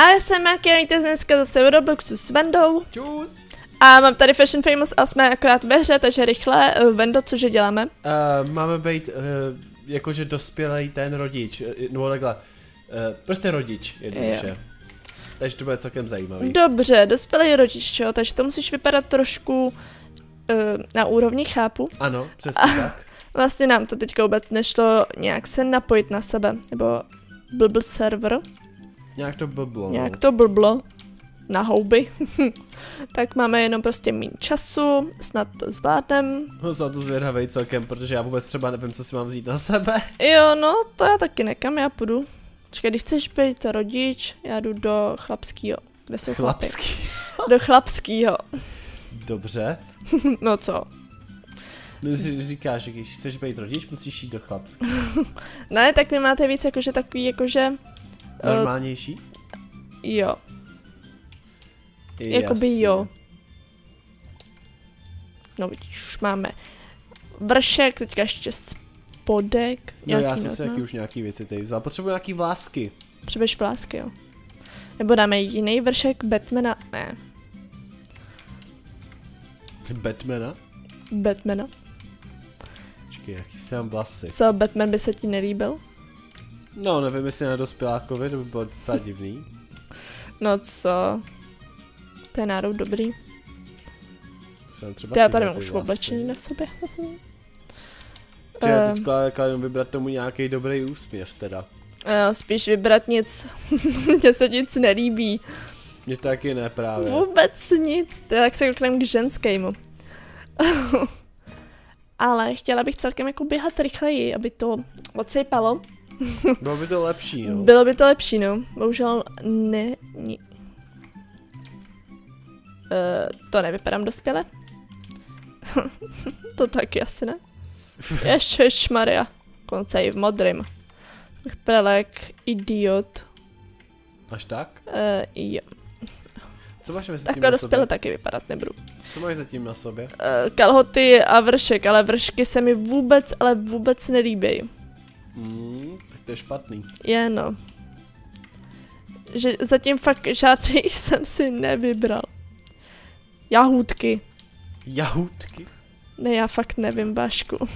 A jsem Maki a víte dneska zase v Robloxu s Vendou. Čus. A mám tady Fashion Famous a jsme akorát ve hře, takže rychle. Eh, Vendo, cože děláme? Uh, máme být uh, jakože dospělý ten rodič, no takhle. Uh, prostě rodič, jednoduše. Takže to bude celkem zajímavý. Dobře, dospělý rodič, čo? takže to musíš vypadat trošku uh, na úrovni, chápu. Ano, přesně a, tak. Vlastně nám to teďka vůbec nešlo nějak se napojit na sebe, nebo blbl server. Nějak to blblo. No. Nějak to blblo. Na houby. tak máme jenom prostě méně času, snad to zvládnem. No za to zvědavej celkem, protože já vůbec třeba nevím, co si mám vzít na sebe. Jo, no, to já taky nekam, já půjdu. Čekaj, když chceš být rodič, já jdu do chlapskýho. Kde jsou Chlapský. do chlapskýho. Dobře. no co? No, si říkáš, že když chceš být rodič, musíš jít do chlapského. ne, tak vy máte víc jakože takový, jakože Eh, Normálnější? Uh, jo. Jasně. Jakoby jo. No vidíš, už máme vršek, teďka ještě spodek. No já jsem si taky už nějaký věci tady vzal. Potřebuji nějaký vlásky. Potřebuješ vlásky, jo. Nebo dáme jiný vršek Batmana, ne. Batmana? Batmana. Počkej, jaký jsem vlasy. Co, Batman by se ti nelíbil? No, nevím, jestli na dospělákovi, to by bylo docela divný. No co? To je národ dobrý. Jsem třeba já tady mám už vlastně. oblečení na sobě. Třeba ehm. uh, teďka jako jenom vybrat tomu nějaký dobrý úsměv teda. Uh, spíš vybrat nic. Mně se nic nelíbí. Mně taky ne právě. Vůbec nic. To tak se kouknem k ženskému. Ale chtěla bych celkem jako běhat rychleji, aby to odsejpalo. Bylo by to lepší, jo. No. Bylo by to lepší, no. Bohužel ne... Ni... Uh, to nevypadám dospěle. to taky asi ne. Ještě šmaria. Konce i v modrým. Prelek, idiot. Až tak? Uh, jo. Co máš mezi Takhle dospěle taky vypadat nebudu. Co máš zatím na sobě? Uh, kalhoty a vršek, ale vršky se mi vůbec, ale vůbec nelíbí. Mm to je špatný. Je no. Že zatím fakt žádný jsem si nevybral. Jahůdky. Jahůdky? Ne, já fakt nevím, Bašku.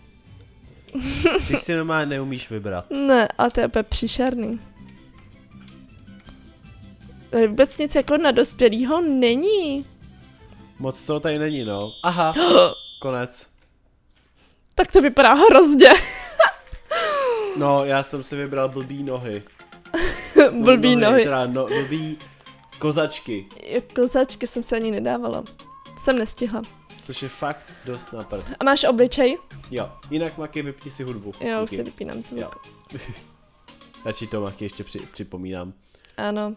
Ty si normálně neumíš vybrat. Ne, a to je úplně příšerný. Eh, vůbec nic jako na dospělýho není. Moc toho tady není, no. Aha, konec. Tak to vypadá hrozně. No, já jsem si vybral blbý nohy. blbý nohy. nohy. Teda no, blbý kozačky. Kozačky jsem se ani nedávala. Jsem nestihla. Což je fakt dost na prd. A máš obličej? Jo, jinak Maky, vypni si hudbu. Jo, už si vypínám si hudbu. Radši to Maky ještě při, připomínám. Ano.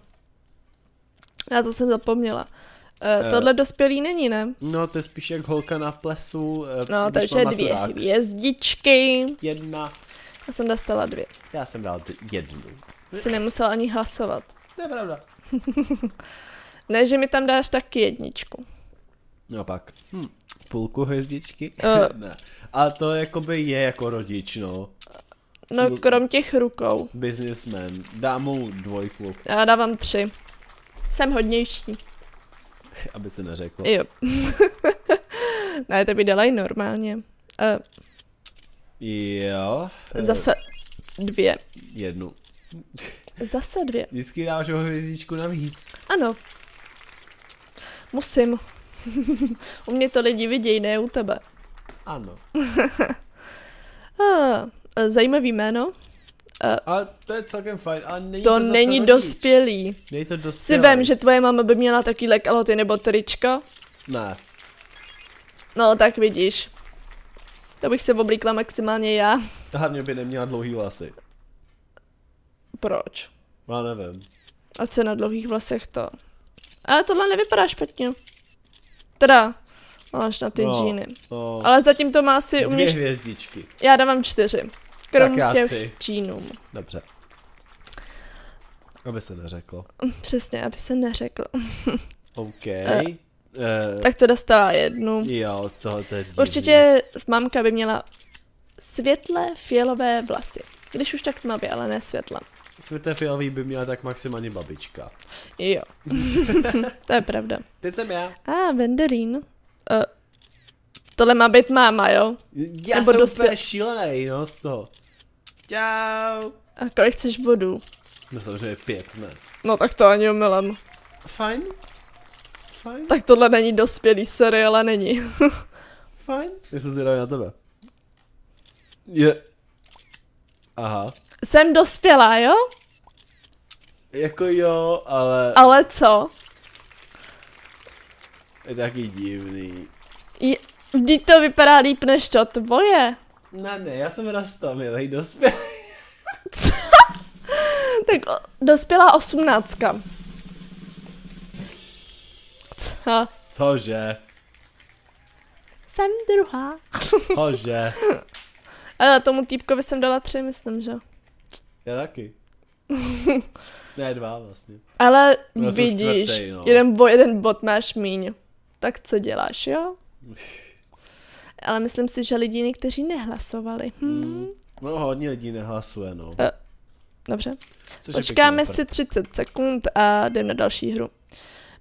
Já to jsem zapomněla. e, tohle dospělý není, ne? No, to je spíš jak holka na plesu. E, no, takže dvě hvězdičky. Jedna já jsem dostala dvě. Já jsem dal jednu. Jsi nemusel ani hlasovat. To je pravda. ne, že mi tam dáš taky jedničku. No pak. Hm. Půlku hvězdičky? Uh. ne. A to jakoby je jako rodič, no. No, hm. krom těch rukou. Businessman. Dám mu dvojku. Já dávám tři. Jsem hodnější. Aby se neřeklo. Jo. ne, to by dělají normálně. Uh, Jo. Zase dvě. Jednu. Zase dvě. Vždycky dáš o hvězdičku navíc. Ano. Musím. u mě to lidi vidějí, ne u tebe. Ano. Ah, zajímavý jméno. Eh, A to je celkem fajn, ale není to, to není rodič. dospělý. Není to dospělý. Si vem, že tvoje máma by měla taky lekaloty nebo trička? Ne. No, tak vidíš. To bych se oblíkla maximálně já. A hlavně by neměla dlouhý vlasy. Proč? Já nevím. A co na dlouhých vlasech to? Ale tohle nevypadá špatně. Teda, máš na ty no, džíny. No. Ale zatím to má asi... u mě... hvězdičky. Já dávám čtyři. Krom tak těch tři. džínům. Dobře. Aby se neřeklo. Přesně, aby se neřeklo. OK. Eh, Eh, tak to dostala jednu. Jo, to, to je divný. Určitě mamka by měla světle fialové vlasy. Když už tak tmavě, ale ne světla. Světlé fialové by měla tak maximálně babička. Jo. to je pravda. Teď jsem já. A, ah, Venderín. Uh, tohle má být máma, jo? Já Nebo jsem dospěl... úplně šílený, no, z toho. Čau. A kolik chceš bodů? Myslím, že je pět, ne? No tak to ani omylem. Fajn. Fajn. Tak tohle není dospělý, seriál, ale není. Fajn, já se zvědavý na tebe. Je... Aha. Jsem dospělá, jo? Jako jo, ale... Ale co? Je taky divný. Je... Vždyť to vypadá líp než to tvoje. Ne, ne, já jsem rastomilý, dospělý. Co? tak dospělá osmnáctka. Cože? Jsem druhá. Cože? Ale tomu týpkovi jsem dala tři, myslím, že? Já taky. ne, dva vlastně. Ale Byl vidíš, čtvrtý, no. jeden, bo, jeden bod máš míň. Tak co děláš, jo? Ale myslím si, že lidi někteří nehlasovali. Hmm. no hodně lidí nehlasuje, no. Eh, dobře. Počkáme si 30 sekund a jdeme na další hru.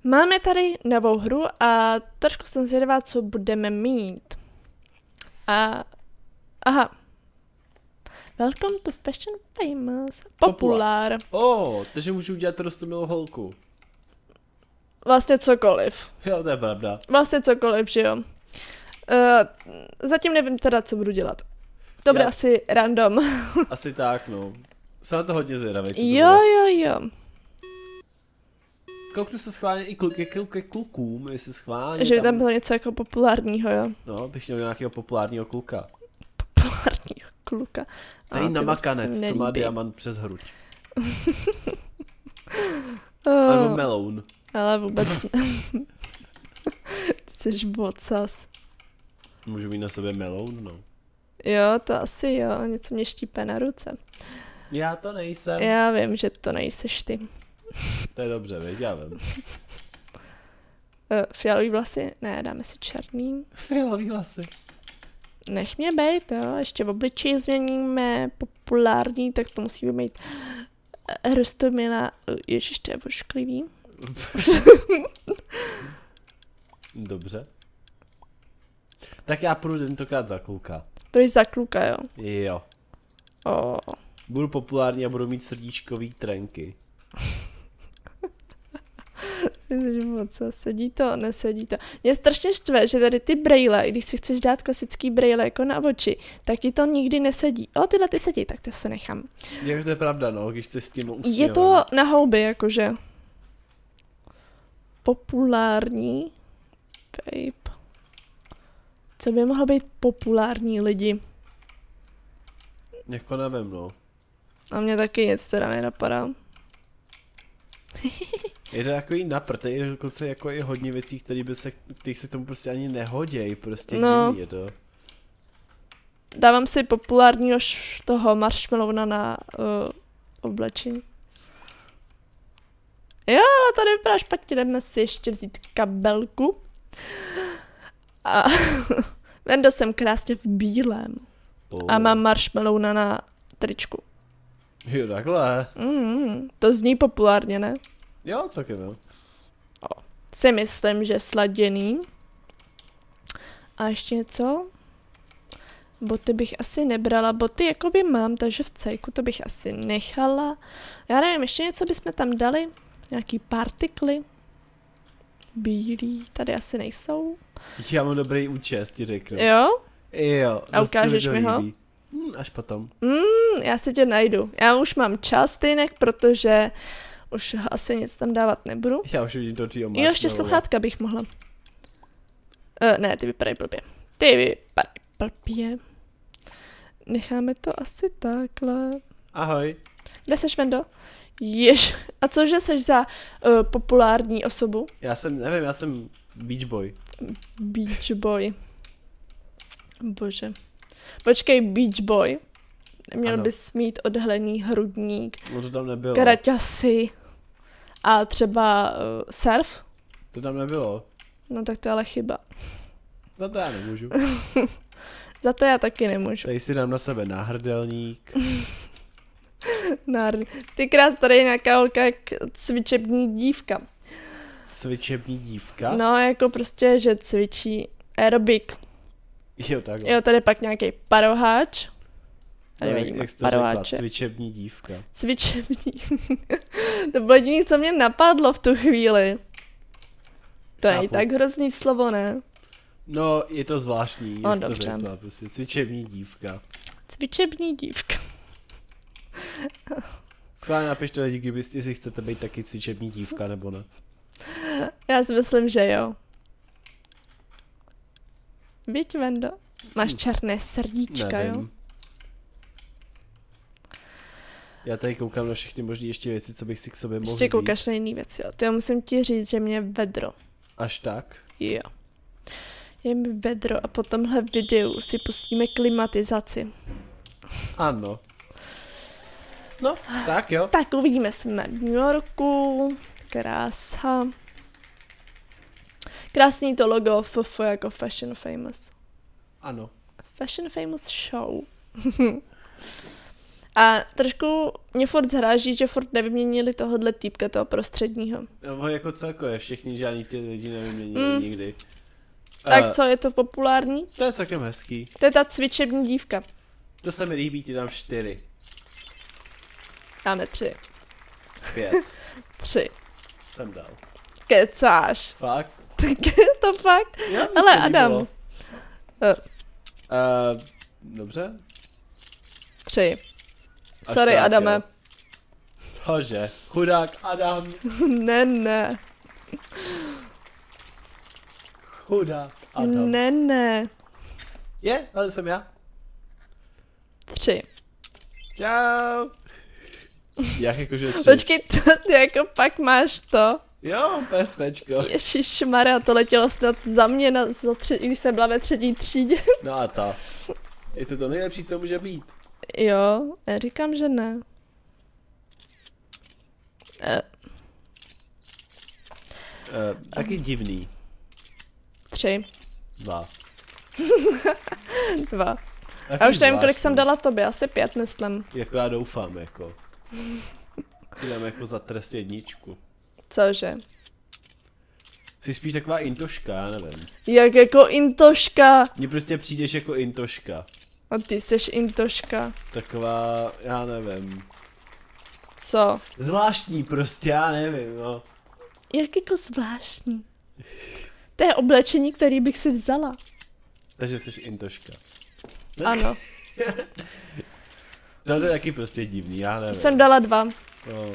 Máme tady novou hru a trošku jsem zvědavá, co budeme mít. A... Aha. Welcome to Fashion Famous. Populár. Oh, takže můžu udělat rostomilou holku. Vlastně cokoliv. Jo, to je pravda. Vlastně cokoliv, že jo. Uh, zatím nevím teda, co budu dělat. To bude Já... asi random. asi tak, no. Jsem na to hodně zvědavý. Jo, jo, jo kouknu se schválně i kluk, ke, ke klukům, jestli schválně. Že by tam, tam bylo něco jako populárního, jo. No, bych měl nějakého populárního kluka. Populárního kluka. Tady namakanec, co má diamant přes hruď. oh. Eh. Nebo meloun. Ale vůbec ne. Jsi bocas. Můžu mít na sobě meloun, no. Jo, to asi jo, něco mě štípe na ruce. Já to nejsem. Já vím, že to nejseš ty. To je dobře, veď, já vím. Eh, fialový vlasy? Ne, dáme si černý. Fialový vlasy. Nech mě být, jo. Ještě v obličeji změníme populární, tak to musíme mít Rostomila. Ježiš, to je ošklivý. Dobře. Tak já půjdu tentokrát za kluka. Půjdeš za kluka, jo? Jo. Oh. Budu populární a budu mít srdíčkový trenky co, sedí to, nesedí to. Mě strašně štve, že tady ty brejle, když si chceš dát klasický brejle jako na oči, tak ti to nikdy nesedí. O, tyhle ty sedí, tak to se nechám. Je to je pravda, no, když se s tím usměl. Je to na houby, jakože. Populární. Babe. Co by mohlo být populární lidi? Jako nevím, no. A mě taky nic teda nenapadá. Je to takový napr, tady je dokonce jako i hodně věcí, které by se, těch se tomu prostě ani nehoděj, prostě no. Divný je to. Dávám si už toho marshmallowna na uh, oblečení. Jo, ale tady vypadá špatně, jdeme si ještě vzít kabelku. A Vendo jsem krásně v bílém. Oh. A mám marshmallowna na tričku. Jo, takhle. Mm, to zní populárně, ne? Jo, celkem jo. Si myslím, že sladěný. A ještě něco? Boty bych asi nebrala, boty jakoby mám, takže v cejku to bych asi nechala. Já nevím, ještě něco bychom tam dali? Nějaký partikly? Bílý, tady asi nejsou. Já mám dobrý účest, ti řeknu. Jo? Jo. A ukážeš mi ho? Hmm, až potom. Hmm, já si tě najdu. Já už mám čas jinak, protože uh, už asi nic tam dávat nebudu. Já už vidím do tvýho Jo, ještě sluchátka bych mohla. Uh, ne, ty vypadají blbě. Ty vypadají blbě. Necháme to asi takhle. Ahoj. Kde seš, Vendo? Jež, a cože seš za uh, populární osobu? Já jsem, nevím, já jsem beach boy. Beach boy. Bože. Počkej, beach boy. Měl ano. bys mít odhlený hrudník. No to tam nebylo. Kraťasy. A třeba uh, surf. To tam nebylo. No tak to je ale chyba. Za to já nemůžu. Za to já taky nemůžu. Tady si dám na sebe náhrdelník. Nár... Ty krás, tady je nějaká holka jak cvičební dívka. Cvičební dívka? No, jako prostě, že cvičí aerobik. Jo, tak. No. Jo, tady pak nějaký paroháč nevím, jak jsi to řekla, cvičební dívka. Cvičební. to bylo jediné, co mě napadlo v tu chvíli. To je i tak hrozný slovo, ne? No, je to zvláštní, no, jak jsi to řekla, prostě cvičební dívka. Cvičební dívka. Schválně napište lidi, kdyby, jestli chcete být taky cvičební dívka, nebo ne. Já si myslím, že jo. Byť, Vendo. Máš hm. černé srdíčka, Nevím. jo? Já tady koukám na všechny možné ještě věci, co bych si k sobě mohl Ještě koukáš na jiné věci, jo. Ty musím ti říct, že mě vedro. Až tak? Jo. Je mi vedro a po tomhle videu si pustíme klimatizaci. Ano. No, tak jo. Tak uvidíme jsme v New Yorku. Krása. Krásný to logo FF jako Fashion Famous. Ano. Fashion Famous Show. A trošku mě furt zhráží, že furt nevyměnili tohohle týpka, toho prostředního. No jako celkově všichni žádný ty lidi nevyměnili mm. nikdy. Tak a... co, je to populární? To je celkem hezký. To je ta cvičební dívka. To se mi líbí, ti dám čtyři. Dáme tři. Pět. tři. Jsem dal. Kecáš. Fakt? to fakt? Já, Ale Adam. Uh. Uh, dobře. Tři. Sorry, tak, Adame. Jo. Cože? Chudák Adam. ne, ne. Chudák Adam. Ne, ne. Je, ale jsem já. Tři. Čau. Jak jakože tři? Počkej, to, ty jako pak máš to. Jo, PSPčko. Ježišmarja, to letělo snad za mě, na, za tři, když jsem byla ve třetí třídě. No a to. Je to to nejlepší, co může být. Jo, já říkám, že ne. E. E, taky divný. Tři. Dva. dva. Taky já už nevím, kolik jsem dala tobě, asi pět, myslím. Jako já doufám, jako. Jdem jako za trest jedničku. Cože? Jsi spíš taková intoška, já nevím. Jak jako intoška? Mně prostě přijdeš jako intoška. A ty jsi intoška. Taková, já nevím. Co? Zvláštní prostě, já nevím, no. Jak jako zvláštní? To je oblečení, který bych si vzala. Takže jsi intoška. Ano. to je taky prostě divný, já nevím. Jsem dala dva. No.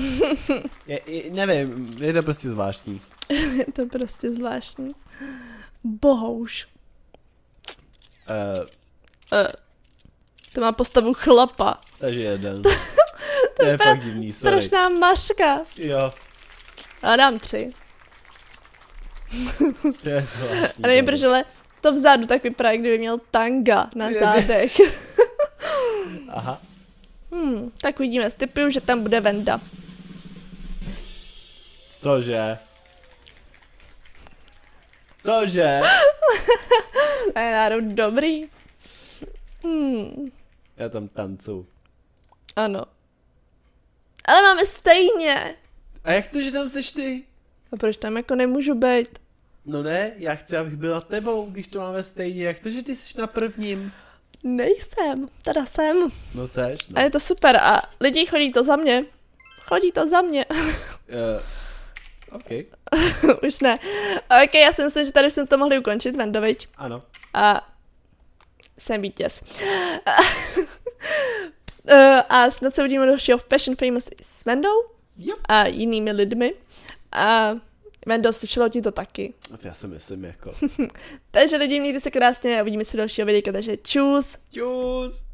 je, je, nevím, je to prostě zvláštní. je to prostě zvláštní. Bohouš. Uh, Uh, to má postavu chlapa. Takže jeden. to, to je, je fakt divný, sorry. Strašná maška. Jo. A dám tři. to je zvláštní. A nevím proč, ale to vzadu tak vypadá, kdyby měl tanga na zádech. Aha. Hmm, tak uvidíme. Stipuju, že tam bude Venda. Cože? Cože? to je národ dobrý. Hmm. Já tam tancu. Ano. Ale máme stejně. A jak to, že tam seš ty? A proč tam jako nemůžu být? No ne, já chci, abych byla tebou, když to máme stejně. Jak to, že ty jsi na prvním? Nejsem, teda jsem. No seš. No. A je to super a lidi chodí to za mě. Chodí to za mě. uh, OK. Už ne. OK, já si myslím, že tady jsme to mohli ukončit, Vendovič. Ano. A jsem vítěz. Eh, a snad se uvidíme dalšího Fashion Famous s Vendou yep. a jinými lidmi. A Vendo, slušelo ti to taky. Já si myslím jako. takže lidi, mějte se krásně a uvidíme se do dalšího videa, takže čus. Čus.